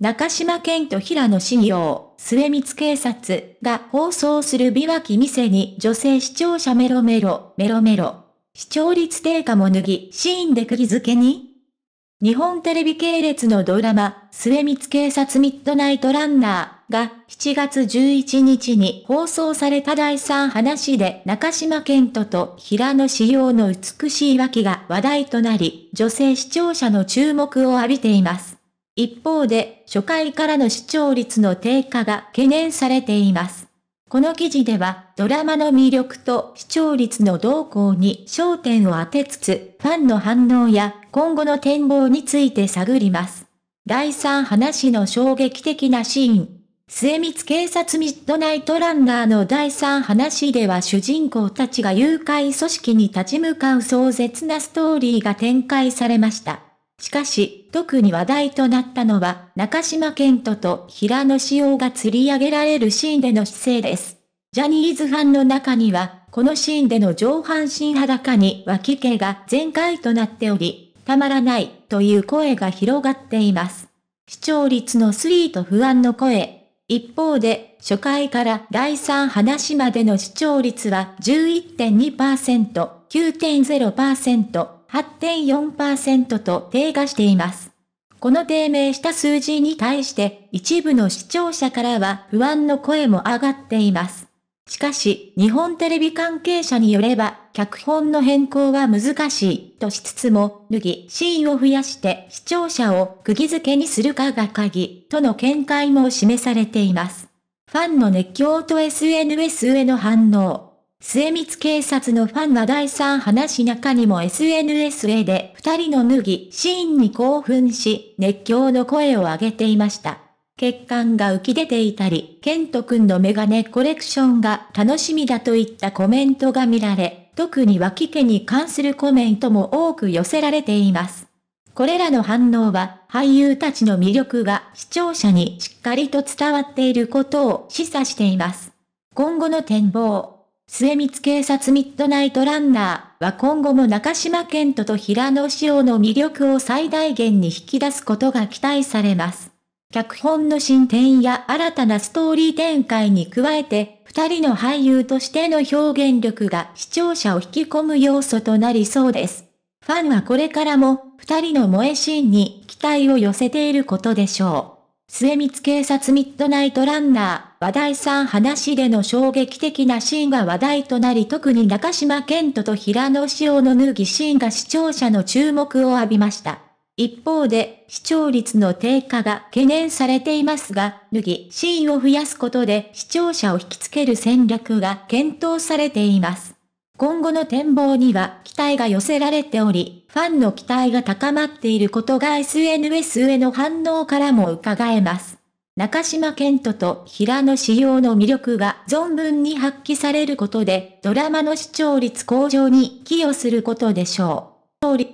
中島健と平野信用、末光警察が放送する美脇店に女性視聴者メロメロ、メロメロ。視聴率低下も脱ぎ、シーンで釘付けに日本テレビ系列のドラマ、末光警察ミッドナイトランナーが7月11日に放送された第3話で中島健人と平野志陽の美しい脇が話題となり、女性視聴者の注目を浴びています。一方で、初回からの視聴率の低下が懸念されています。この記事では、ドラマの魅力と視聴率の動向に焦点を当てつつ、ファンの反応や今後の展望について探ります。第3話の衝撃的なシーン。末光警察ミッドナイトランナーの第3話では主人公たちが誘拐組織に立ち向かう壮絶なストーリーが展開されました。しかし、特に話題となったのは、中島健人と平野紫耀が釣り上げられるシーンでの姿勢です。ジャニーズファンの中には、このシーンでの上半身裸に脇毛が全開となっており、たまらないという声が広がっています。視聴率のスリーと不安の声。一方で、初回から第3話までの視聴率は11.2%、9.0%、8.4%と低下しています。この低迷した数字に対して一部の視聴者からは不安の声も上がっています。しかし、日本テレビ関係者によれば、脚本の変更は難しいとしつつも、脱ぎシーンを増やして視聴者を釘付けにするかが鍵との見解も示されています。ファンの熱狂と SNS への反応。末光警察のファンは第3話中にも SNS へで二人の脱ぎシーンに興奮し、熱狂の声を上げていました。血管が浮き出ていたり、ケント君のメガネコレクションが楽しみだといったコメントが見られ、特に脇毛に関するコメントも多く寄せられています。これらの反応は、俳優たちの魅力が視聴者にしっかりと伝わっていることを示唆しています。今後の展望末光警察ミッドナイトランナーは今後も中島健人と平野紫耀の魅力を最大限に引き出すことが期待されます。脚本の進展や新たなストーリー展開に加えて、二人の俳優としての表現力が視聴者を引き込む要素となりそうです。ファンはこれからも、二人の萌えシーンに期待を寄せていることでしょう。末光警察ミッドナイトランナー、話題さん話での衝撃的なシーンが話題となり特に中島健人と平野紫耀の脱ぎシーンが視聴者の注目を浴びました。一方で、視聴率の低下が懸念されていますが、脱ぎシーンを増やすことで視聴者を引きつける戦略が検討されています。今後の展望には期待が寄せられており、ファンの期待が高まっていることが SNS への反応からも伺えます。中島健人と平野仕様の魅力が存分に発揮されることで、ドラマの視聴率向上に寄与することでしょう。